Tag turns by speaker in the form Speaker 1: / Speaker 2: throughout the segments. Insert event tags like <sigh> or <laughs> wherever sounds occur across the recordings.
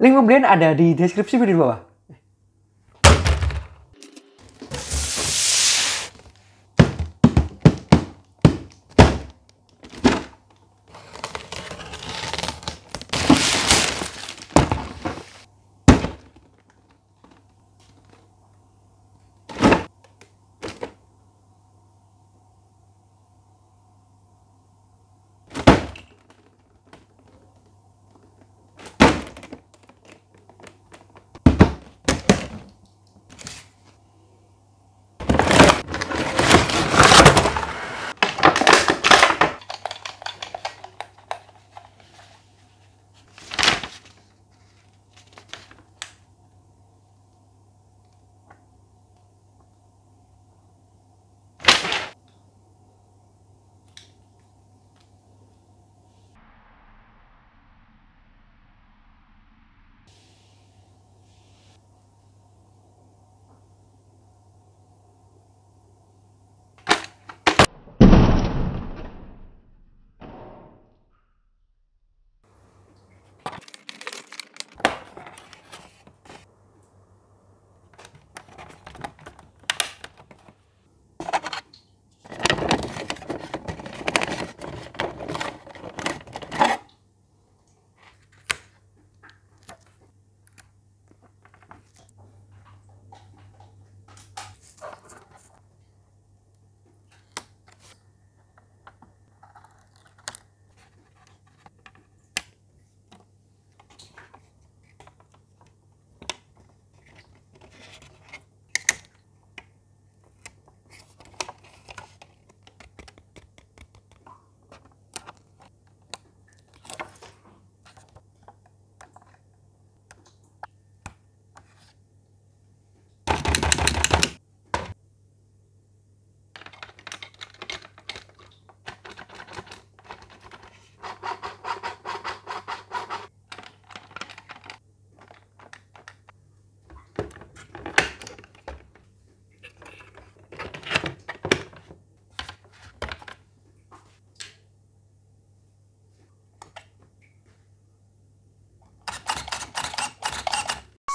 Speaker 1: Link pembelian ada di deskripsi video di bawah.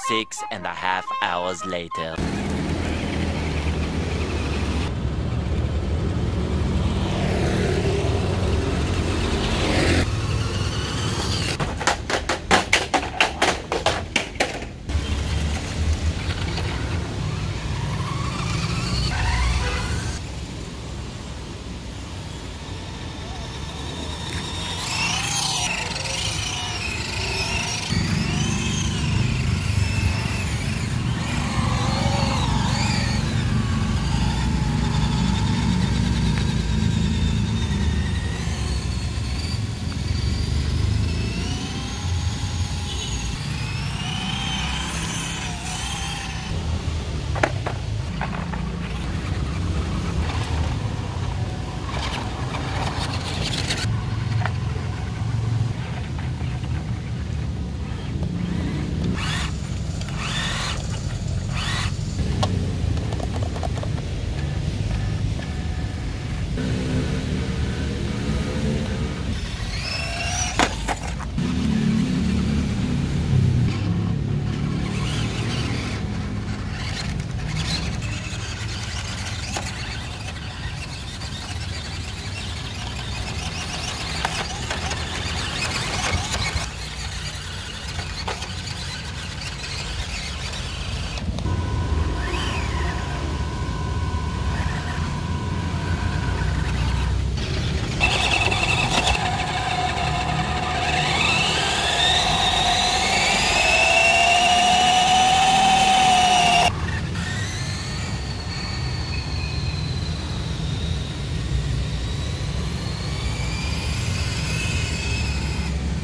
Speaker 1: six and a half hours later.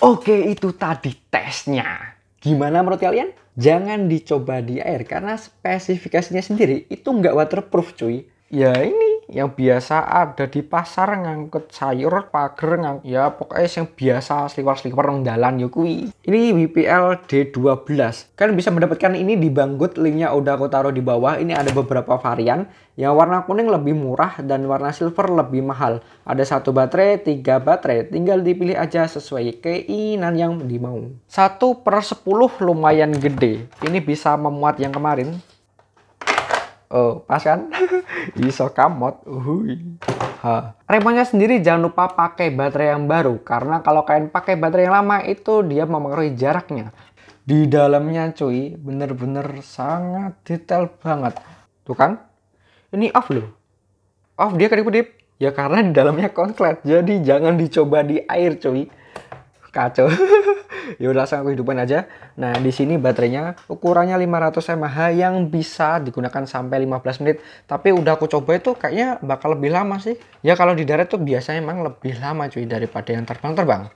Speaker 1: Oke, itu tadi tesnya. Gimana menurut kalian? Jangan dicoba di air karena spesifikasinya sendiri itu nggak waterproof cuy. Ya ini yang biasa ada di pasar ngangkut sayur pager ngang ya pokoknya yang biasa sliwar-sliwar ngendalan yuk ya kui ini WPL D12 kalian bisa mendapatkan ini di Banggood linknya udah aku taruh di bawah ini ada beberapa varian yang warna kuning lebih murah dan warna silver lebih mahal ada satu baterai tiga baterai tinggal dipilih aja sesuai keinginan yang dimau satu per sepuluh lumayan gede ini bisa memuat yang kemarin Oh, pas kan? <laughs> Iso kamot. Uhuy. Ha. Remonya sendiri jangan lupa pakai baterai yang baru karena kalau kalian pakai baterai yang lama itu dia memengaruhi jaraknya. Di dalamnya cuy, bener-bener sangat detail banget. Tuh kan? Ini off loh. Off dia kedip-kedip. Ya karena di dalamnya konslet, jadi jangan dicoba di air cuy kacau <laughs> ya udah langsung aku hidupin aja nah di sini baterainya ukurannya 500 mAh yang bisa digunakan sampai 15 menit tapi udah aku coba itu kayaknya bakal lebih lama sih ya kalau di darat tuh biasanya emang lebih lama cuy daripada yang terbang-terbang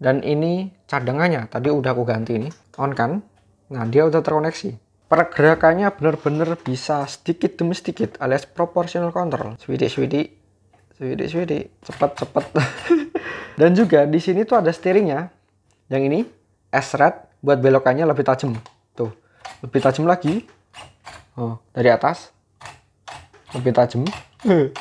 Speaker 1: dan ini cadangannya tadi udah aku ganti ini on kan nah dia udah terkoneksi pergerakannya bener-bener bisa sedikit demi sedikit alias proportional control swidik swidik swidik swidik cepet cepet <laughs> Dan juga di sini tuh ada steeringnya. Yang ini S-red buat belokannya lebih tajam. Tuh, lebih tajam lagi. Oh, dari atas. Lebih tajam. <laughs>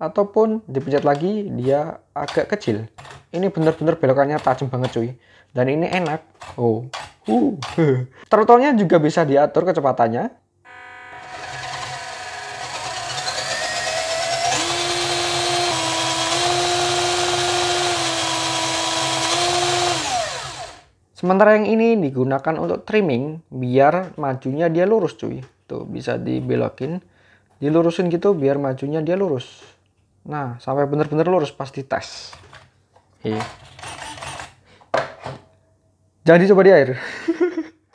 Speaker 1: Ataupun dipencet lagi dia agak kecil. Ini benar-benar belokannya tajam banget cuy. Dan ini enak. Oh, Uh. <laughs> turtle juga bisa diatur kecepatannya Sementara yang ini digunakan untuk trimming biar majunya dia lurus cuy. Tuh bisa dibelokin, dilurusin gitu biar majunya dia lurus. Nah sampai bener-bener lurus pasti tes. Hi. Iya. Jadi coba di air.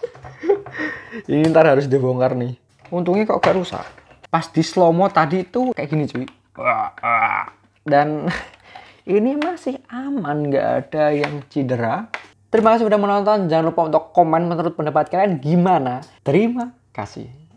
Speaker 1: <laughs> ini ntar harus dibongkar nih. Untungnya kok gak rusak. Pas di slow mo tadi itu kayak gini cuy. Dan <laughs> ini masih aman, nggak ada yang cedera. Terima kasih sudah menonton. Jangan lupa untuk komen menurut pendapat kalian gimana. Terima kasih.